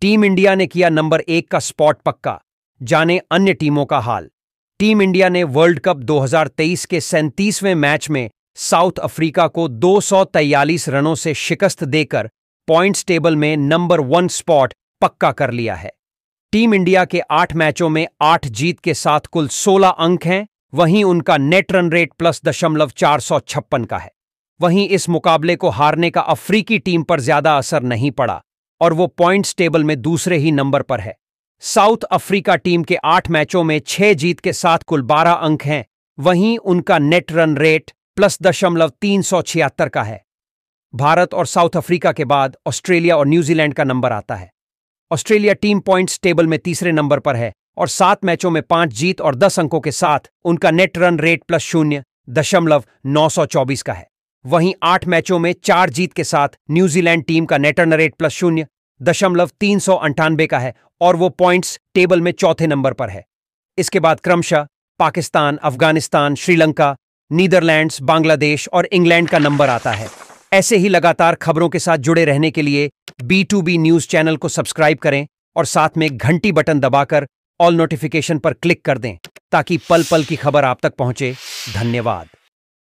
team India ने किया number एक का स्पॉट पक्का जाने अन्य टीमों का हाल टीम इंडिया ने वर्ल्ड कप 2023 के सैंतीसवें मैच में साउथ अफ्रीका को दो रनों से शिकस्त देकर पॉइंट्स टेबल में नंबर वन स्पॉट पक्का कर लिया है टीम इंडिया के आठ मैचों में आठ जीत के साथ कुल 16 अंक हैं वहीं उनका नेट रन रेट प्लस दशमलव चार सौ छप्पन का है वहीं इस मुकाबले को हारने का अफ्रीकी टीम पर ज्यादा असर नहीं पड़ा और वो पॉइंट्स टेबल में दूसरे ही नंबर पर है साउथ अफ्रीका टीम के आठ मैचों में छह जीत के साथ कुल बारह अंक हैं वहीं उनका नेट रन रेट प्लस दशमलव तीन सौ छिहत्तर का है भारत और साउथ अफ्रीका के बाद ऑस्ट्रेलिया और न्यूजीलैंड का नंबर आता है ऑस्ट्रेलिया टीम पॉइंट्स टेबल में तीसरे नंबर पर है और सात मैचों में पांच जीत और दस अंकों के साथ उनका नेट रन रेट प्लस शून्य दशमलव नौ सौ चौबीस का है वहीं आठ मैचों में चार जीत के साथ न्यूजीलैंड टीम का नेटर रेट प्लस शून्य दशमलव तीन सौ अंठानबे का है और वो पॉइंट्स टेबल में चौथे नंबर पर है इसके बाद क्रमशः पाकिस्तान अफगानिस्तान श्रीलंका नीदरलैंड्स बांग्लादेश और इंग्लैंड का नंबर आता है ऐसे ही लगातार खबरों के साथ जुड़े रहने के लिए B to B news channel को सब्सक्राइब करें और साथ में घंटी बटन दबाकर ऑल नोटिफिकेशन पर क्लिक कर दें ताकि पल पल की खबर आप तक पहुंचे धन्यवाद